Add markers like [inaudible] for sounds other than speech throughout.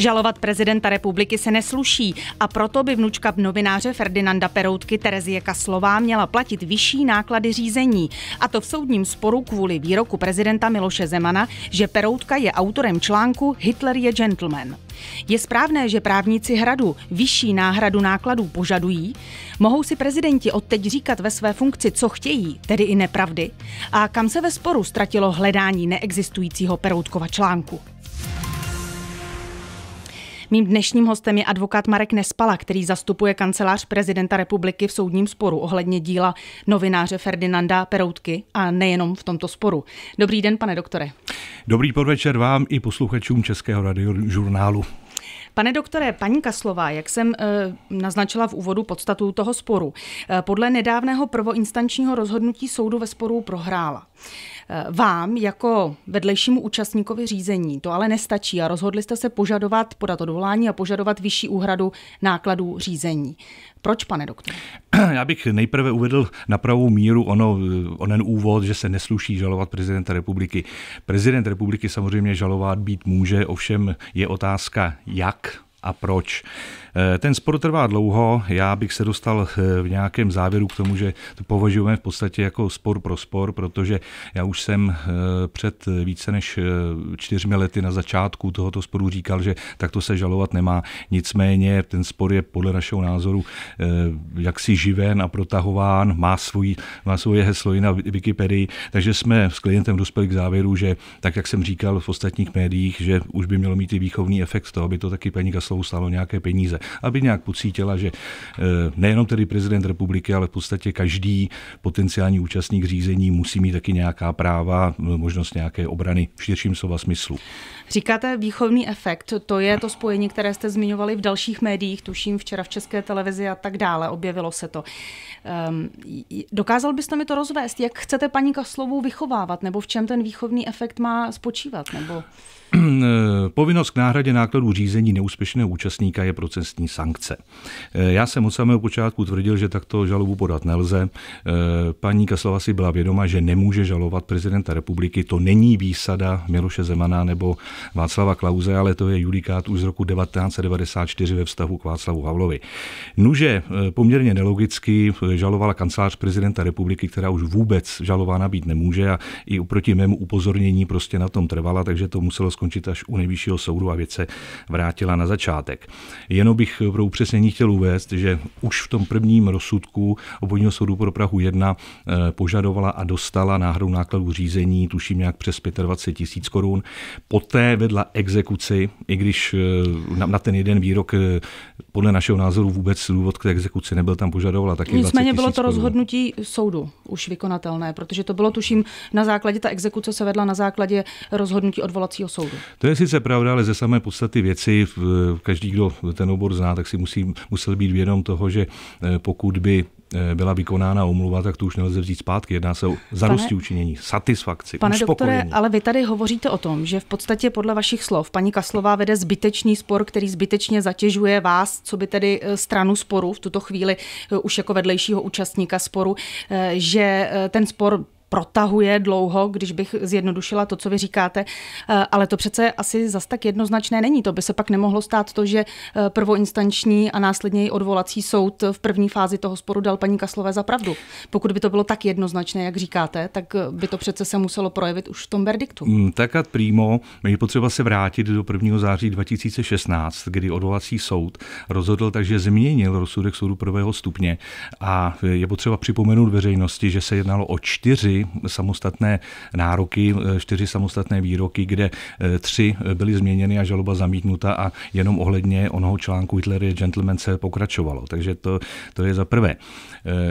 Žalovat prezidenta republiky se nesluší a proto by vnučka novináře Ferdinanda Peroutky Terezie Kaslová měla platit vyšší náklady řízení. A to v soudním sporu kvůli výroku prezidenta Miloše Zemana, že Peroutka je autorem článku Hitler je gentleman. Je správné, že právníci hradu vyšší náhradu nákladů požadují? Mohou si prezidenti odteď říkat ve své funkci, co chtějí, tedy i nepravdy? A kam se ve sporu ztratilo hledání neexistujícího Peroutkova článku? Mým dnešním hostem je advokát Marek Nespala, který zastupuje kancelář prezidenta republiky v soudním sporu ohledně díla novináře Ferdinanda Peroutky a nejenom v tomto sporu. Dobrý den, pane doktore. Dobrý podvečer vám i posluchačům Českého radiožurnálu. Pane doktore, paní Kaslová, jak jsem eh, naznačila v úvodu podstatu toho sporu, eh, podle nedávného prvoinstančního rozhodnutí soudu ve sporu prohrála. Eh, vám jako vedlejšímu účastníkovi řízení to ale nestačí a rozhodli jste se požadovat, podat odvolání a požadovat vyšší úhradu nákladů řízení. Proč, pane doktore? [clears throat] Já bych nejprve uvedl na pravou míru ono, onen úvod, že se nesluší žalovat prezidenta republiky. Prezident republiky samozřejmě žalovat být může, ovšem je otázka jak a proč. Eh, ten spor trvá dlouho, já bych se dostal eh, v nějakém závěru k tomu, že to považujeme v podstatě jako spor pro spor, protože já už jsem eh, před více než čtyřmi lety na začátku tohoto sporu říkal, že takto se žalovat nemá. Nicméně ten spor je podle našeho názoru jaksi živen a protahován, má, svůj, má svoje heslo i na Wikipedii, takže jsme s klientem dospěli k závěru, že tak, jak jsem říkal v ostatních médiích, že už by mělo mít i výchovný efekt to, aby to taky paní Kaslovu stalo nějaké peníze aby nějak pocítila, že eh, nejenom tedy prezident republiky, ale v podstatě každý potenciální účastník řízení musí mít taky nějaká práva, možnost nějaké obrany v širším slova smyslu. Říkáte výchovný efekt, to je to spojení, které jste zmiňovali v dalších médiích, tuším včera v České televizi a tak dále, objevilo se to. Um, dokázal byste mi to rozvést, jak chcete paní Kaslovou vychovávat, nebo v čem ten výchovný efekt má spočívat? Nebo... [clears throat] Povinnost k náhradě nákladů řízení neúspěšného účastníka je procesní sankce. Eh, já jsem od samého počátku tvrdil, že takto žalobu podat nelze. Eh, paní Kaslova si byla vědoma, že nemůže žalovat prezidenta republiky. To není výsada Miloše Zemana nebo Václava Klauze, ale to je judikát už z roku 1994 ve vztahu k Václavu Havlovi. Nuže eh, poměrně nelogicky žalovala kancelář prezidenta republiky, která už vůbec žalována být nemůže a i oproti mému upozornění prostě na tom trvala, takže to muselo skončit až u nejvyššího soudu a věc se vrátila na začátek. Jenom bych pro upřesnění chtěl uvést, že už v tom prvním rozsudku obvodního soudu pro Prahu 1 eh, požadovala a dostala náhradu nákladů řízení, tuším nějak přes 25 tisíc korun. Poté vedla exekuci, i když eh, na ten jeden výrok eh, podle našeho názoru vůbec důvod k té exekuci nebyl tam požadovala taky. Nicméně bylo to rozhodnutí soudu už vykonatelné, protože to bylo, tuším, na základě, ta exekuce se vedla na základě rozhodnutí odvolacího soudu. To je sice pravda, ale ze samé podstaty věci, každý, kdo ten obor zná, tak si musí, musel být vědom toho, že eh, pokud by Eh, byla vykonána omluva, tak to už nelze vzít zpátky. Jedná se o zadosti učinění, satisfakci, Pane uspokojení. doktore, ale vy tady hovoříte o tom, že v podstatě podle vašich slov paní Kaslová vede zbytečný spor, který zbytečně zatěžuje vás, co by tedy eh, stranu sporu v tuto chvíli eh, už jako vedlejšího účastníka sporu, že ten spor protahuje dlouho, když bych zjednodušila to, co vy říkáte, eh, ale to přece asi zas tak jednoznačné není. To by se pak nemohlo stát to, že eh, prvoinstanční a následně i odvolací soud v první fázi toho sporu dal paní Kaslové za pravdu. Pokud by to bylo tak jednoznačné, jak říkáte, tak eh, by to přece se muselo projevit už v tom verdiktu. Mm, tak a přímo, je potřeba se vrátit do 1. září 2016, kdy odvolací soud rozhodl takže změnil rozsudek soudu prvého stupně a je potřeba připomenout veřejnosti, že se jednalo o čtyři samostatné nároky, eh, čtyři samostatné výroky, kde eh, tři eh, byly změněny a žaloba zamítnuta a jenom ohledně onoho článku Hitler je gentleman se pokračovalo. Takže to, to je za prvé.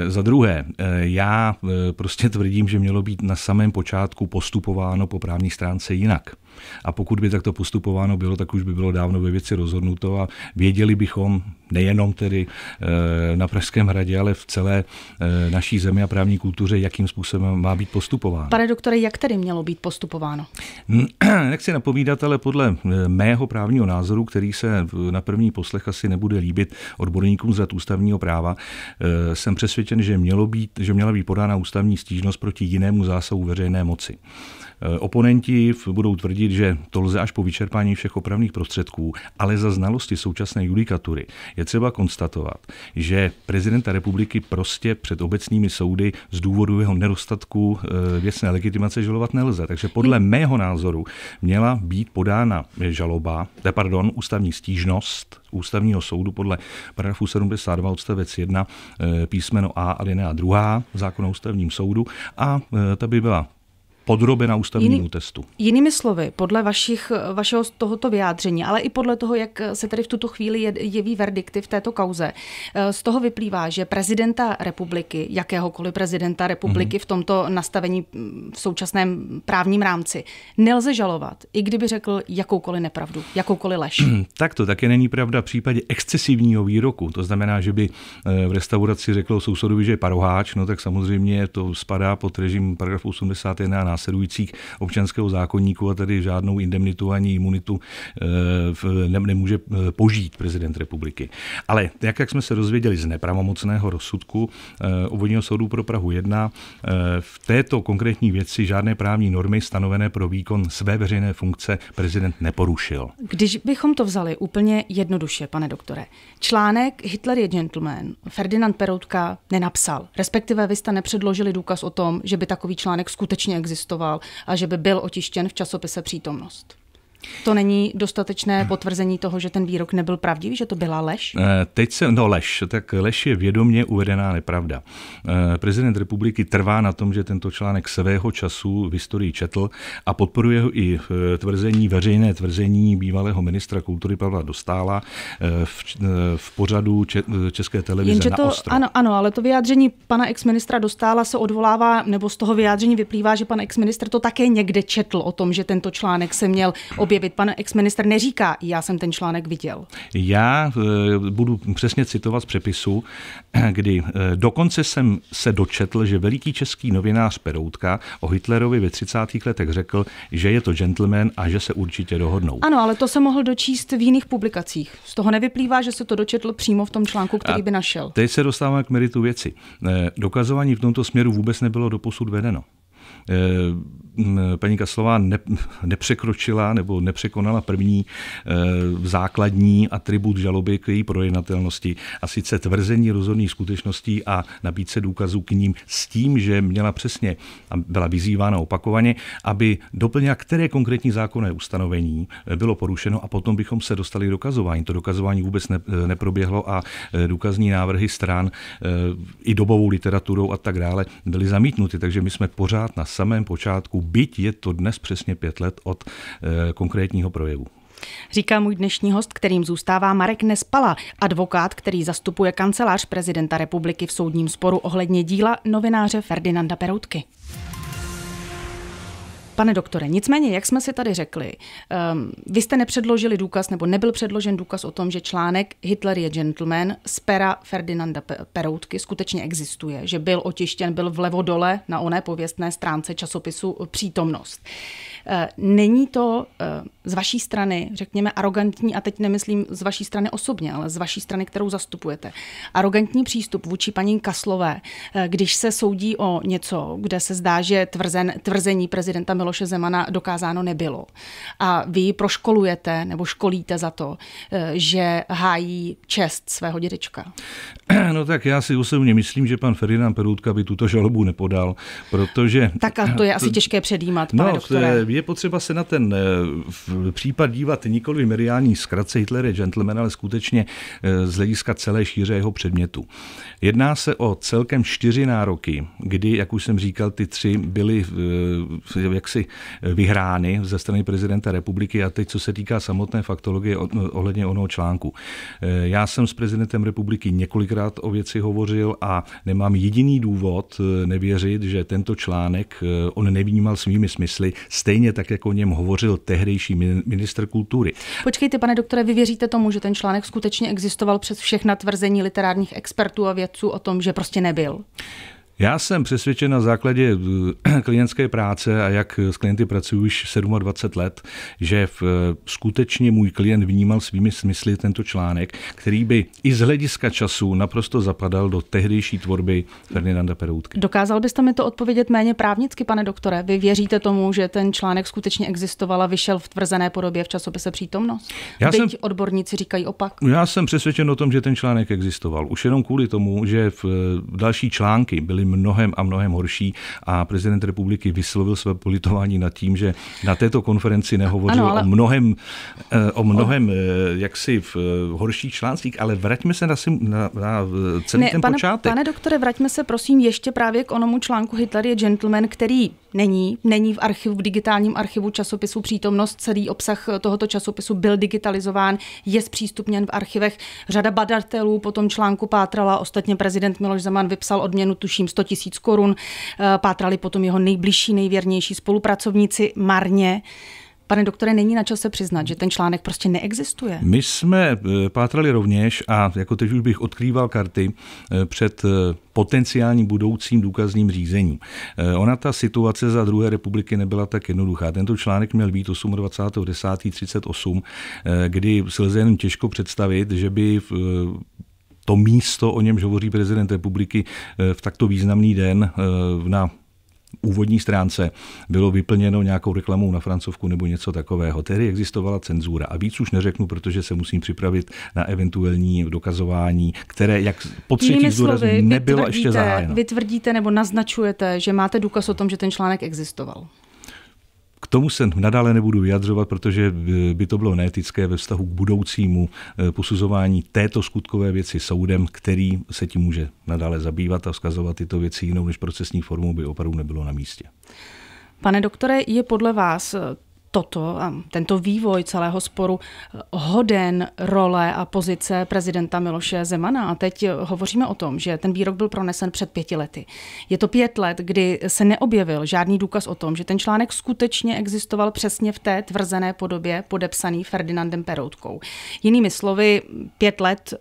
Za druhé, já prostě tvrdím, že mělo být na samém počátku postupováno po právní stránce jinak. A pokud by takto postupováno bylo, tak už by bylo dávno ve věci rozhodnuto a věděli bychom nejenom tedy eh, na Pražském hradě, ale v celé eh, naší zemi a právní kultuře, jakým způsobem má být postupováno. Pane doktore, jak tedy mělo být postupováno? Hmm, [clears throat] nechci napovídat, ale podle eh, mého právního názoru, který se na první poslech asi nebude líbit odborníkům z ústavního práva, jsem přesvědčen, že, mělo být, že měla být podána ústavní stížnost proti jinému zásahu veřejné moci. Oponenti budou tvrdit, tvrdit, že to lze až po vyčerpání všech opravných prostředků, ale za znalosti současné judikatury je třeba konstatovat, že prezidenta republiky prostě před obecními soudy z důvodu jeho nedostatku eh, věcné legitimace žalovat nelze. Takže podle hmm. mého názoru měla být podána eh, žaloba, ne, eh, pardon, ústavní stížnost ústavního soudu podle paragrafu 72 odstavec 1 písmeno A alinea 2 zákona o ústavním soudu a ta by byla podrobena ústavnímu Jiný, testu. Jinými slovy, podle vašich, vašeho tohoto vyjádření, ale i podle toho, jak se tady v tuto chvíli jeví verdikty v této kauze, eh, z toho vyplývá, že prezidenta republiky, jakéhokoliv prezidenta republiky mm-hmm. v tomto nastavení mm, v současném právním rámci, nelze žalovat, i kdyby řekl jakoukoliv nepravdu, jakoukoliv lež. Hmm, tak to také není pravda v případě excesivního výroku. To znamená, že by eh, v restauraci řekl sousedovi, že je paroháč, no tak samozřejmě to spadá pod režim paragrafu 81 a následujících občanského zákonníku a tedy žádnou indemnitu ani imunitu eh, nemůže eh, požít prezident republiky. Ale jak, jak jsme se dozvěděli z nepravomocného rozsudku eh, obvodního soudu pro Prahu 1, v této konkrétní věci žádné právní normy stanovené pro výkon své veřejné funkce prezident neporušil. Když bychom to vzali úplně jednoduše, pane doktore, článek Hitler je gentleman Ferdinand Peroutka nenapsal, respektive vy jste nepředložili důkaz o tom, že by takový článek skutečně existoval existoval a že by byl otištěn v časopise Přítomnost. To není dostatečné potvrzení toho, že ten výrok nebyl pravdivý, že to byla lež? Eh, teď se, no lež, tak lež je vědomě uvedená nepravda. Eh, prezident republiky trvá na tom, že tento článek svého času v historii četl a podporuje ho i eh, tvrzení, veřejné tvrzení bývalého ministra kultury Pavla Dostála v, v pořadu České televize Jenže to, na ostro. Ano, ano, ale to vyjádření pana exministra Dostála se odvolává, nebo z toho vyjádření vyplývá, že pan exministr to také někde četl o tom, že tento článek se měl ob objevit. Pan exminister neříká, já jsem ten článek viděl. Já eh, budu přesně citovat z přepisu, [clears throat] kdy eh, dokonce jsem se dočetl, že veliký český novinář Peroutka o Hitlerovi ve 30. letech řekl, že je to gentleman a že se určitě dohodnou. Ano, ale to se mohl dočíst v jiných publikacích. Z toho nevyplývá, že se to dočetl přímo v tom článku, který a by našel. Teď se dostáváme k meritu věci. Eh, dokazování v tomto směru vůbec nebylo doposud vedeno. Eh, paní Kaslová ne, nepřekročila nebo nepřekonala první eh, základní atribut žaloby k její projednatelnosti, a sice tvrzení rozhodných skutečností a nabídce důkazů k ním s tím, že měla přesně a byla vyzývána opakovaně, aby doplnila, které konkrétní zákonné ustanovení eh, bylo porušeno a potom bychom se dostali k dokazování. To dokazování vůbec ne, neproběhlo a důkazní návrhy stran i dobovou literaturou a tak dále byly zamítnuty, takže my jsme pořád na samém počátku, byť je to dnes přesně pět let od eh, konkrétního projevu. Říká můj dnešní host, kterým zůstává Marek Nespala, advokát, který zastupuje kancelář prezidenta republiky v soudním sporu ohledně díla novináře Ferdinanda Peroutky. Pane doktore, nicméně, jak jsme si tady řekli, um, vy jste nepředložili důkaz, nebo nebyl předložen důkaz o tom, že článek Hitler je gentleman z pera Ferdinanda Peroutky skutečně existuje, že byl otištěn, byl vlevo dole na oné pověstné stránce časopisu Přítomnost. Eh, není to eh, z vaší strany, řekněme, arrogantní, a teď nemyslím z vaší strany osobně, ale z vaší strany, kterou zastupujete, arrogantní přístup vůči paní Kaslové, eh, když se soudí o něco, kde se zdá, že tvrzen, tvrzení prezidenta Miloše Zemana dokázáno nebylo. A vy ji proškolujete nebo školíte za to, že hájí čest svého dědečka. [clears throat] No tak já si osobně myslím, že pan Ferdinand Perutka by tuto žalobu nepodal, protože... Tak a to je asi těžké předjímat, no, pane no, doktore. Je je potřeba se na ten eh, případ dívat nikoli mediální zkratce Hitler je gentleman, ale skutečně eh, z hlediska celé šíře jeho předmětu. Jedná se o celkem čtyři nároky, kdy, jak už jsem říkal, ty tři byly eh, jaksi vyhrány ze strany prezidenta republiky a teď, co se týká samotné faktologie ohledně onoho článku. Já jsem s prezidentem republiky několikrát o věci hovořil a nemám jediný důvod nevěřit, že tento článek on nevnímal svými smysly, stejně stejně tak, jak o něm hovořil tehdejší minister kultury. Počkejte, pane doktore, vy věříte tomu, že ten článek skutečně existoval přes všechna tvrzení literárních expertů a vědců o tom, že prostě nebyl? Já jsem přesvědčen na základě eh, [clears throat] klientské práce a jak s klienty pracuji už 27 let, že v, eh, skutečně můj klient vnímal svými smysly tento článek, který by i z hlediska času naprosto zapadal do tehdejší tvorby Ferdinanda Peroutky. Dokázal byste mi to odpovědět méně právnicky, pane doktore? Vy věříte tomu, že ten článek skutečně existoval a vyšel v tvrzené podobě v časopise Přítomnost? Já Byť jsem, odborníci říkají opak. Já jsem přesvědčen o tom, že ten článek existoval. Už jenom kvůli tomu, že v eh, další články byly mnohem a mnohem horší a prezident republiky vyslovil své politování nad tím, že na této konferenci nehovořil ano, ale... o mnohem, eh, o mnohem eh, jaksi v eh, horších článcích, ale vraťme se na, na, na celý ne, ten pane, počátek. Pane doktore, vraťme se prosím ještě právě k onomu článku Hitler je gentleman, který není. Není v archivu, v digitálním archivu časopisu přítomnost. Celý obsah eh, tohoto časopisu byl digitalizován, je zpřístupněn v archivech. Řada badatelů po tom článku pátrala. Ostatně prezident Miloš Zeman vypsal odměnu, tuším 100 tisíc korun. Eh, pátrali potom jeho nejbližší, nejvěrnější spolupracovníci marně. Pane doktore, není na čase přiznat, že ten článek prostě neexistuje. My jsme eh, pátrali rovněž, a jako teď už bych odkrýval karty, eh, před eh, potenciálním budoucím důkazním řízením. Ona ta situace za druhé republiky nebyla tak jednoduchá. Tento článek měl být 28.10.38, kdy si lze jen těžko představit, že by v to místo, o němž hovoří prezident republiky v takto významný den na úvodní stránce bylo vyplněno nějakou reklamou na francovku nebo něco takového. Tehdy existovala cenzura a víc už neřeknu, protože se musím připravit na eventuální dokazování, které, jak po třetí zdůrazně, nebylo ještě zahájeno. Vy tvrdíte nebo naznačujete, že máte důkaz o tom, že ten článek existoval. K tomu se nadále nebudu vyjadřovat, protože eh, by to bylo neetické ve vztahu k budoucímu eh, posuzování této skutkové věci soudem, který se tím může nadále zabývat a vzkazovat tyto věci jinou než procesní formou by opravdu nebylo na místě. Pane doktore, je podle vás eh, toto a tento vývoj celého sporu eh, hoden role a pozice prezidenta Miloše Zemana. A teď eh, hovoříme o tom, že ten výrok byl pronesen před pěti lety. Je to pět let, kdy se neobjevil žádný důkaz o tom, že ten článek skutečně existoval přesně v té tvrzené podobě podepsaný Ferdinandem Peroutkou. Jinými slovy, pět let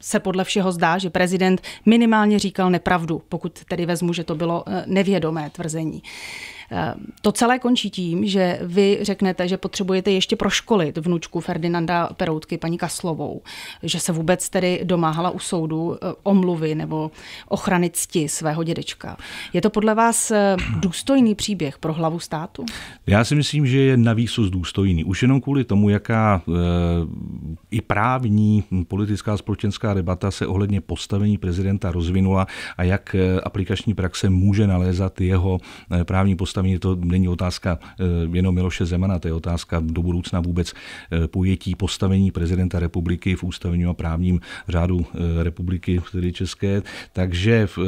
se podle všeho zdá, že prezident minimálně říkal nepravdu, pokud tedy vezmu, že to bylo eh, nevědomé tvrzení. Eh, to celé končí tím, že vy řeknete, že potřebujete ještě proškolit vnučku Ferdinanda Peroutky, paní Kaslovou, že se vůbec tedy domáhala u soudu eh, omluvy nebo ochrany cti svého dědečka. Je to podle vás eh, důstojný příběh pro hlavu státu? Já si myslím, že je na výsus důstojný. Už jenom kvůli tomu, jaká e, i právní hm, politická společenská debata se ohledně postavení prezidenta rozvinula a jak aplikační praxe může nalézat jeho právní postavení ústavní, to není otázka eh, jenom Miloše Zemana, to je otázka do budoucna vůbec eh, pojetí postavení prezidenta republiky v ústavním a právním řádu eh, republiky, tedy České. Takže v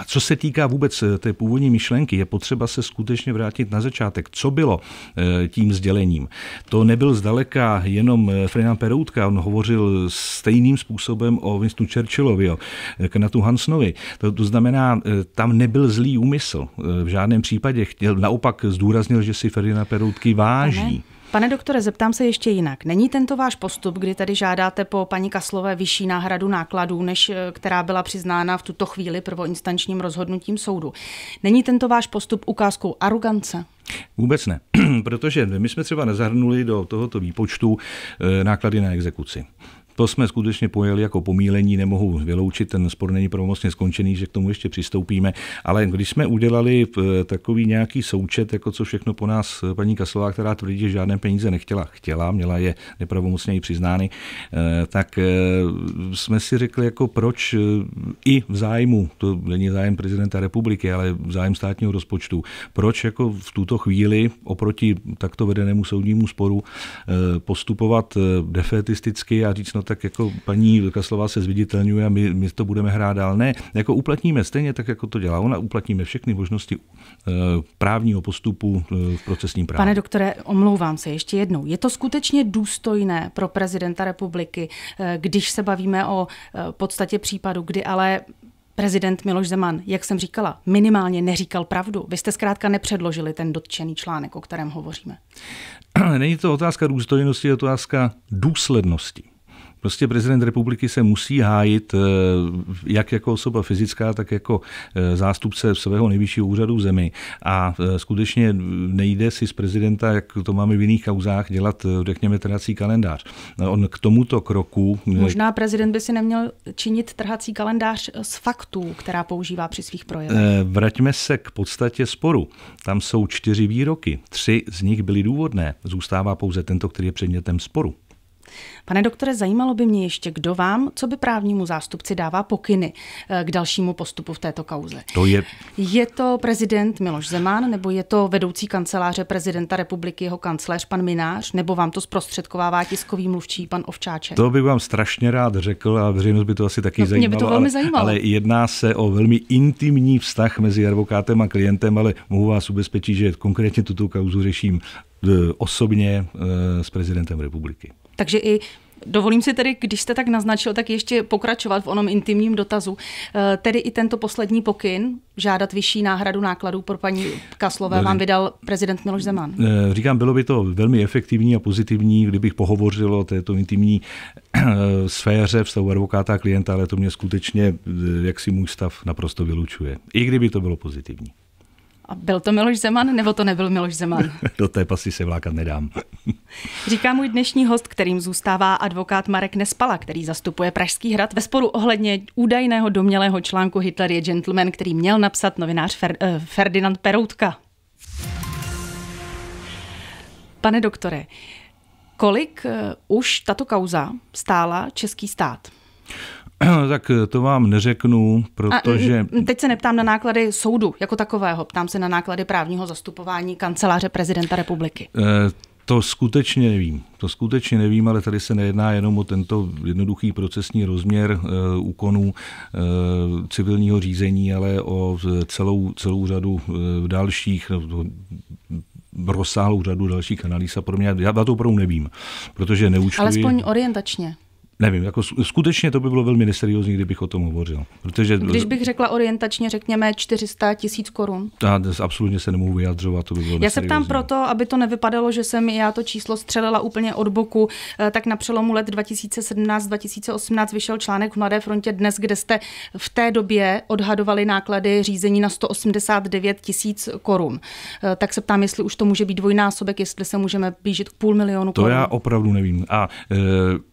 a co se týká vůbec eh, té původní myšlenky, je potřeba se skutečně vrátit na začátek. Co bylo eh, tím sdělením? To nebyl zdaleka jenom eh, Ferdinand Peroutka, on hovořil stejným způsobem o Winstonu Churchillovi, o Knatu Hansnovi. To, to znamená, tam nebyl zlý úmysl v žádném případě. Chtěl, naopak zdůraznil, že si Ferdinand Peroutky váží. Aha. Pane doktore, zeptám se ještě jinak. Není tento váš postup, kdy tady žádáte po paní Kaslové vyšší náhradu nákladů, než eh, která byla přiznána v tuto chvíli prvoinstančním rozhodnutím soudu, není tento váš postup ukázkou arogance? Vůbec ne, [clears throat] protože my jsme třeba nezahrnuli do tohoto výpočtu eh, náklady na exekuci. To jsme skutečně pojeli jako pomílení, nemohu vyloučit, ten spor není pravomocně skončený, že k tomu ještě přistoupíme, ale když jsme udělali eh, takový nějaký součet, jako co všechno po nás eh, paní Kaslová, která tvrdí, že žádné peníze nechtěla, chtěla, měla je nepravomocně i přiznány, eh, tak jsme si řekli, jako proč i v zájmu, to není zájem prezidenta republiky, ale v zájem státního rozpočtu, proč jako v tuto chvíli oproti takto vedenému soudnímu sporu postupovat defetisticky a říct, no tak jako paní Kaslová se zviditelňuje a my, my to budeme hrát dál. Ne, jako uplatníme stejně tak, jako to dělá ona, uplatníme všechny možnosti eh, právního postupu eh, v procesním právu. Pane doktore, omlouvám se ještě jednou. Je to skutečně důstojné pro prezidenta republiky, eh, když se bavíme o podstatě případu, kdy ale prezident Miloš Zeman, jak jsem říkala, minimálně neříkal pravdu. Vy jste zkrátka nepředložili ten dotčený článek, o kterém hovoříme. [clears throat] Není to otázka důstojnosti, je to otázka důslednosti. Prostě prezident republiky se musí hájit eh, jak jako osoba fyzická, tak jako eh, zástupce svého nejvyššího úřadu v zemi. A eh, skutečně nejde si z prezidenta, jak to máme v jiných kauzách, dělat, řekněme, trhací kalendář. No, on k tomuto kroku... Možná prezident by si neměl činit trhací kalendář z faktů, která používá při svých projevech. Vraťme se k podstatě sporu. Tam jsou čtyři výroky. Tři z nich byly důvodné. Zůstává pouze tento, který je předmětem sporu. Pane doktore, zajímalo by mě ještě, kdo vám, co by právnímu zástupci dává pokyny eh, k dalšímu postupu v této kauze. To je... je to prezident Miloš Zeman, nebo je to vedoucí kanceláře prezidenta republiky, jeho kancléř pan Minář, nebo vám to zprostředkovává tiskový mluvčí pan Ovčáček? To bych vám strašně rád řekl a veřejnost by to asi taky no, zajímalo. Mě by to velmi ale, zajímalo. Ale jedná se o velmi intimní vztah mezi advokátem a klientem, ale mohu vás ubezpečit, že konkrétně tuto kauzu řeším E, osobně e, s prezidentem republiky. Takže i Dovolím si tedy, když jste tak naznačil, tak ještě pokračovat v onom intimním dotazu. E, tedy i tento poslední pokyn, žádat vyšší náhradu nákladů pro paní Kaslové, vám vydal prezident Miloš Zeman. Říkám, bylo by to velmi efektivní a pozitivní, kdybych pohovořil o této intimní sféře vztahu advokáta a klienta, ale to mě skutečně, jak si můj stav naprosto vylučuje. I kdyby to bylo pozitivní. A byl to Miloš Zeman, nebo to nebyl Miloš Zeman? [laughs] Do té pasy se vlákat nedám. [laughs] Říká můj dnešní host, kterým zůstává advokát Marek Nespala, který zastupuje Pražský hrad ve sporu ohledně údajného domělého článku Hitler je gentleman, který měl napsat novinář Fer, eh, Ferdinand Peroutka. Pane doktore, kolik eh, už tato kauza stála český stát? [clears throat] tak eh, to vám neřeknu, mm, protože... A, mm, teď se neptám na náklady soudu jako takového, ptám se na náklady právního zastupování kanceláře prezidenta republiky. Eh, to skutečně nevím. To skutečně nevím, ale tady se nejedná jenom o tento jednoduchý procesní rozměr e, úkonů e, civilního řízení, ale o celou, celou řadu e, dalších no, rozsáhlou řadu dalších analýz a pro mě, já to opravdu nevím, protože neúčtuji. Alespoň orientačně nevím, jako skutečně to by bylo velmi neseriózní, kdybych o tom hovořil. Protože... Když bych řekla orientačně, řekněme 400 tisíc korun. Já absolutně se nemohu vyjadřovat, to by bylo Já se ptám proto, aby to nevypadalo, že jsem já to číslo střelila úplně od boku, eh, tak na přelomu let 2017-2018 vyšel článek v Mladé frontě dnes, kde jste v té době odhadovali náklady řízení na 189 tisíc korun. Eh, tak se ptám, jestli už to může být dvojnásobek, jestli se můžeme blížit k půl milionu to korun. To já opravdu nevím. A e,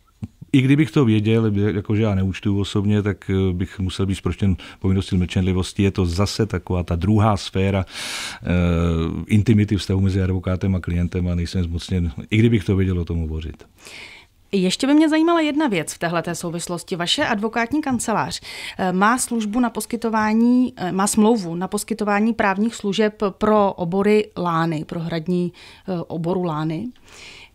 i kdybych to věděl, jakože já neúčtuju osobně, tak eh, bych musel být zproštěn povinností mlčenlivosti. Je to zase taková ta druhá sféra e, intimity vztahu mezi advokátem a klientem a nejsem zmocněn, i kdybych to věděl, o tom hovořit. Ještě by mě zajímala jedna věc v této souvislosti. Vaše advokátní kancelář eh, má službu na poskytování, má smlouvu na poskytování právních služeb pro obory Lány, pro hradní oboru Lány.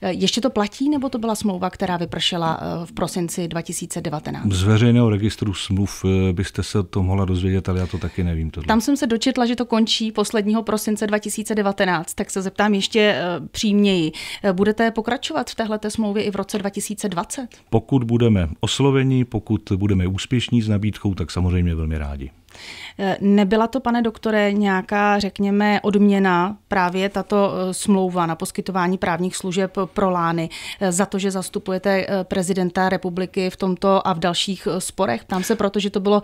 Eh, ještě to platí, nebo to byla smlouva, která vypršela eh, v prosinci 2019? Z veřejného registru smluv eh, byste se to mohla dozvědět, ale já to taky nevím. Tohle. Tam jsem se dočetla, že to končí posledního prosince 2019, tak se zeptám ještě přímněji. Budete pokračovat v téhle smlouvě i v roce 2020? Pokud budeme osloveni, pokud budeme úspěšní s nabídkou, tak samozřejmě velmi rádi. Eh, nebyla to, pane doktore, nějaká, řekněme, odměna právě tato eh, smlouva na poskytování právních služeb pro Lány eh, za to, že zastupujete prezidenta republiky v tomto a v dalších sporech? Tam se proto, že to bylo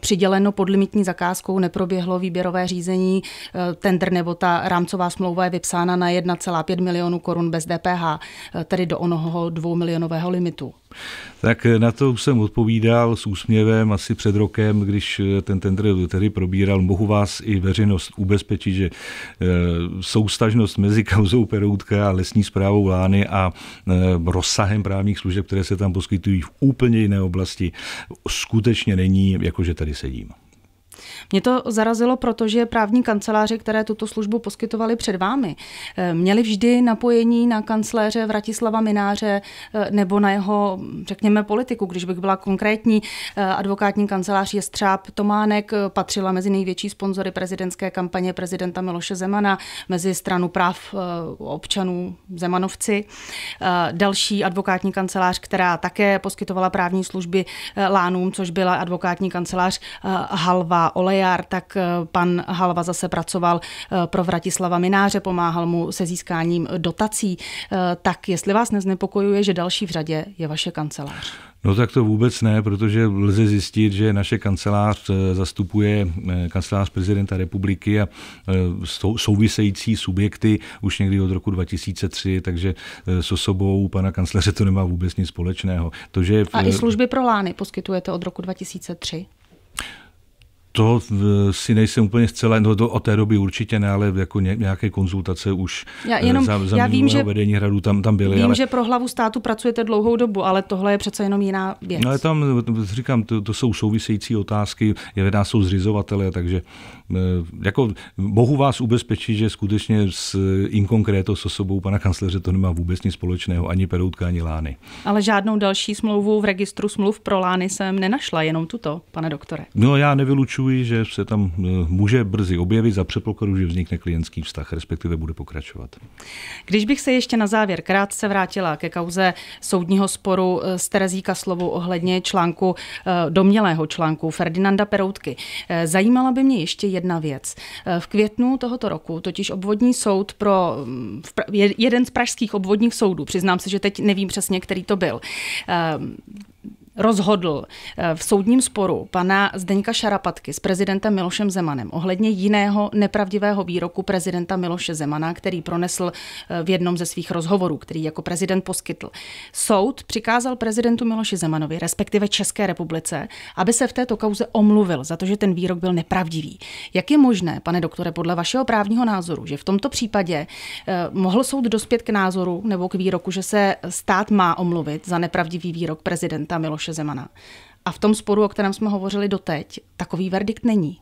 přiděleno pod limitní zakázkou, neproběhlo výběrové řízení, tender nebo ta rámcová smlouva je vypsána na 1,5 milionů korun bez DPH, tedy do onoho dvoumilionového limitu. Tak eh, na to už jsem odpovídal s úsměvem asi před rokem, když eh, ten tender tedy probíral. Mohu vás i veřejnost ubezpečit, že eh, soustažnost mezi kauzou Peroutka a lesní zprávou Lány a rozsahem právních služeb, které se tam poskytují v úplně jiné oblasti, skutečně není, jakože tady sedím. Mě to zarazilo, protože právní kanceláře, které tuto službu poskytovaly před vámi, eh, měli vždy napojení na kancléře Vratislava Mináře eh, nebo na jeho, řekněme, politiku. Když bych byla konkrétní, eh, advokátní kancelář Jestřáb Tománek patřila mezi největší sponzory prezidentské kampaně prezidenta Miloše Zemana, mezi stranu práv občanů Zemanovci. Další advokátní kancelář, která také poskytovala právní služby Lánům, což byla advokátní kancelář Halva olejár, tak eh, pan Halva zase pracoval eh, pro Vratislava Mináře, pomáhal mu se získáním dotací. Eh, tak jestli vás neznepokojuje, že další v řadě je vaše kancelář? No tak to vůbec ne, protože lze zjistit, že naše kancelář zastupuje kancelář prezidenta republiky a související subjekty už někdy od roku 2003, takže s osobou pana kancléře to nemá vůbec nic společného. To, že v... A i služby pro Lány poskytujete od roku 2003? to eh, si nejsem úplně zcela, no to od té doby určitě ne, ale jako nějaké konzultace už já, eh, jenom, za, za já vím, že, vedení hradu tam, tam byly. Vím, ale... že pro hlavu státu pracujete dlouhou dobu, ale tohle je přece jenom jiná věc. No, ale tam, eh, říkám, to, to jsou související otázky, jedná jsou zřizovatele, takže Eh, jako mohu vás ubezpečit, že skutečně s eh, inkonkréto s osobou pana kancléře to nemá vůbec nic společného, ani Peroutka, ani Lány. Ale žádnou další smlouvu v registru smluv pro Lány jsem nenašla, jenom tuto, pane doktore. No já nevylučuji, že se tam eh, může brzy objevit za předpokladu, že vznikne klientský vztah, respektive bude pokračovat. Když bych se ještě na závěr krátce vrátila ke kauze soudního sporu s Terezí Kaslovou ohledně článku, domělého článku Ferdinanda Peroutky. Zajímala by mě ještě jedna věc. Eh, v květnu tohoto roku totiž obvodní soud pro mm, jeden z pražských obvodních soudů, přiznám se, že teď nevím přesně, který to byl, eh, rozhodl eh, v soudním sporu pana Zdeňka Šarapatky s prezidentem Milošem Zemanem ohledně jiného nepravdivého výroku prezidenta Miloše Zemana, který pronesl eh, v jednom ze svých rozhovorů, který jako prezident poskytl. Soud přikázal prezidentu Miloši Zemanovi, respektive České republice, aby se v této kauze omluvil za to, že ten výrok byl nepravdivý. Jak je možné, pane doktore, podle vašeho právního názoru, že v tomto případě eh, mohl soud dospět k názoru nebo k výroku, že se stát má omluvit za nepravdivý výrok prezidenta Miloše Miloše Zemana. A v tom sporu, o kterém jsme hovořili doteď, takový verdikt není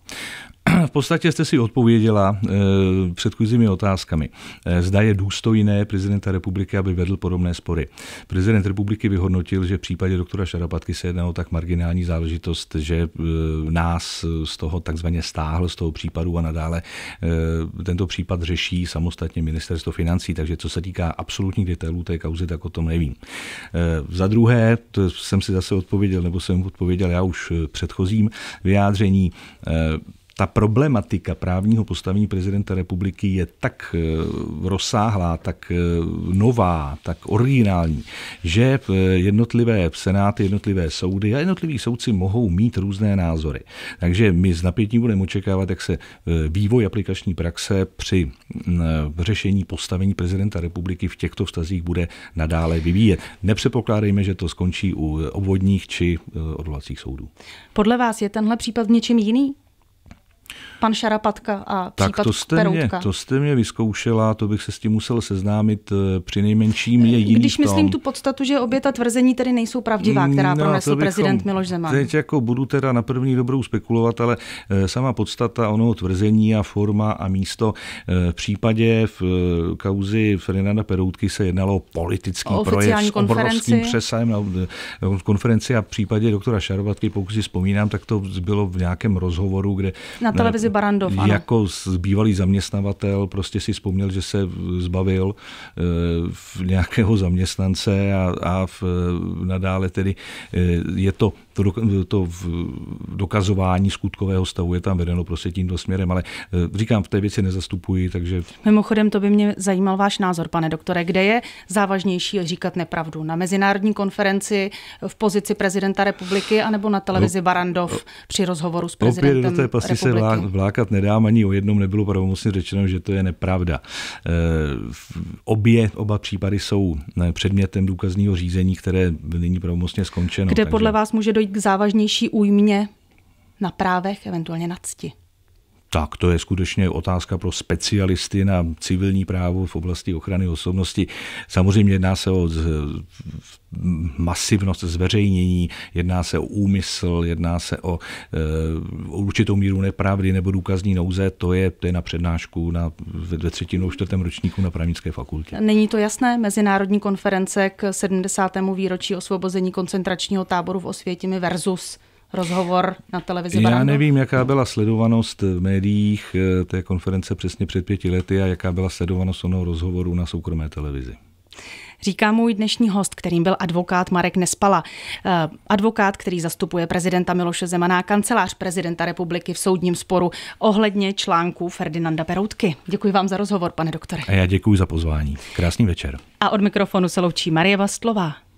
v podstatě jste si odpověděla e, předchozími otázkami. E, zda je důstojné prezidenta republiky, aby vedl podobné spory. Prezident republiky vyhodnotil, že v případě doktora Šarapatky se jedná o tak marginální záležitost, že e, nás z toho takzvaně stáhl z toho případu a nadále e, tento případ řeší samostatně ministerstvo financí, takže co se týká absolutních detailů té kauzy, tak o tom nevím. E, za druhé, to jsem si zase odpověděl, nebo jsem odpověděl já už předchozím vyjádření, e, ta problematika právního postavení prezidenta republiky je tak eh, rozsáhlá, tak eh, nová, tak originální, že eh, jednotlivé senáty, jednotlivé soudy a jednotliví soudci mohou mít různé názory. Takže my s napětím budeme očekávat, jak se vývoj aplikační praxe při mm, řešení postavení prezidenta republiky v těchto vztazích bude nadále vyvíjet. Nepředpokládejme, že to skončí u obvodních či odvolacích soudů. Podle vás je tenhle případ v něčem jiný? Pan Šarapatka a tak případ to jste Peroutka. Mě, to jste mě vyzkoušela, to bych se s tím musel seznámit, eh, při nejmenším je jiný Když tom, myslím tu podstatu, že obě ta tvrzení tedy nejsou pravdivá, která mm, no, pronesl prezident Miloš Zeman. Teď jako budu teda na první dobrou spekulovat, ale eh, sama podstata onoho tvrzení a forma a místo eh, v případě v kauzi Ferdinanda Peroutky se jednalo o politický o projev s obrovským přesahem na konferenci a v případě doktora Šarapatky pokud si vzpomínám, tak to bylo v nějakém rozhovoru, kde na televizi Barandov, ano. Jako bývalý zaměstnavatel prostě si vzpomněl, že se zbavil eh, v nějakého zaměstnance a, a v, nadále tedy eh, je to to, to v dokazování skutkového stavu je tam vedeno prostě tímto směrem, ale eh, říkám, v té věci nezastupuji, takže... Mimochodem, to by mě zajímal váš názor, pane doktore, kde je závažnější říkat nepravdu? Na mezinárodní konferenci v pozici prezidenta republiky anebo na televizi no, Barandov no, při rozhovoru s prezidentem no, Opět do té pasti se vlá, vlákat nedám, ani o jednom nebylo pravomocně řečeno, že to je nepravda. Eh, obě, oba případy jsou eh, předmětem důkazního řízení, které není pravomocně skončeno. Kde takže... podle vás může do dojít k závažnější újmě na právech, eventuálně na cti. Tak to je skutečně otázka pro specialisty na civilní právo v oblasti ochrany osobnosti. Samozřejmě jedná se o masivnost zveřejnění, jedná se o úmysl, jedná se o, o eh, určitou míru nepravdy nebo důkazní nouze. To je, to je na přednášku na, ve třetinou čtvrtém ročníku na právnické fakultě. Není to jasné? Mezinárodní konference k 70. výročí osvobození koncentračního táboru v Osvětimi versus rozhovor na televizi Já Barando? nevím, jaká byla sledovanost v médiích eh, té konference přesně před pěti lety a jaká byla sledovanost onoho rozhovoru na soukromé televizi. Říká můj dnešní host, kterým byl advokát Marek Nespala. Eh, advokát, který zastupuje prezidenta Miloše Zemaná, kancelář prezidenta republiky v soudním sporu ohledně článků Ferdinanda Peroutky. Děkuji vám za rozhovor, pane doktore. A já děkuji za pozvání. Krásný večer. A od mikrofonu se loučí Marie Vastlová.